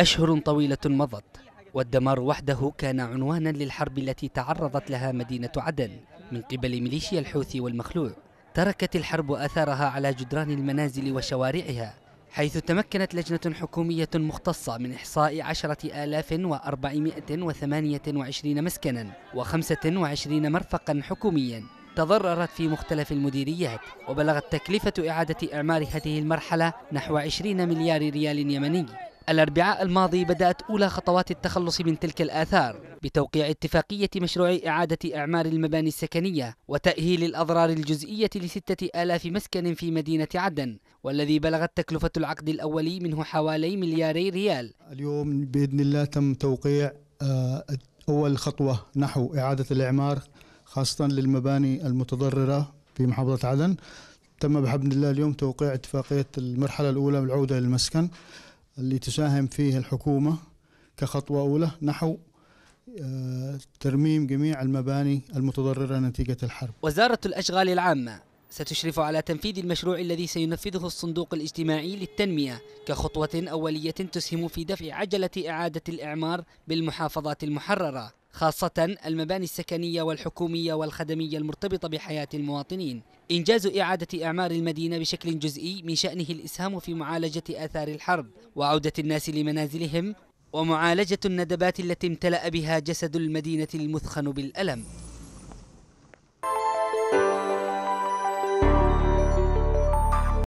أشهر طويلة مضت والدمار وحده كان عنوانا للحرب التي تعرضت لها مدينة عدن من قبل ميليشيا الحوثي والمخلوع تركت الحرب أثرها على جدران المنازل وشوارعها حيث تمكنت لجنة حكومية مختصة من إحصاء عشرة آلاف وأربعمائة وثمانية وعشرين مسكنا وخمسة وعشرين مرفقا حكوميا تضررت في مختلف المديريات وبلغت تكلفة إعادة إعمار هذه المرحلة نحو 20 مليار ريال يمني الأربعاء الماضي بدأت أولى خطوات التخلص من تلك الآثار بتوقيع اتفاقية مشروع إعادة إعمار المباني السكنية وتأهيل الأضرار الجزئية لستة آلاف مسكن في مدينة عدن والذي بلغت تكلفة العقد الأولي منه حوالي ملياري ريال اليوم بإذن الله تم توقيع آه، أول خطوة نحو إعادة الإعمار خاصة للمباني المتضررة في محافظة عدن تم بحمد الله اليوم توقيع اتفاقية المرحلة الأولى بالعودة للمسكن اللي تساهم فيه الحكومة كخطوة أولى نحو آه، ترميم جميع المباني المتضررة نتيجة الحرب وزارة الأشغال العامة ستشرف على تنفيذ المشروع الذي سينفذه الصندوق الاجتماعي للتنمية كخطوة أولية تسهم في دفع عجلة إعادة الإعمار بالمحافظات المحررة خاصة المباني السكنية والحكومية والخدمية المرتبطة بحياة المواطنين إنجاز إعادة إعمار المدينة بشكل جزئي من شأنه الإسهام في معالجة آثار الحرب وعودة الناس لمنازلهم ومعالجة الندبات التي امتلأ بها جسد المدينة المثخن بالألم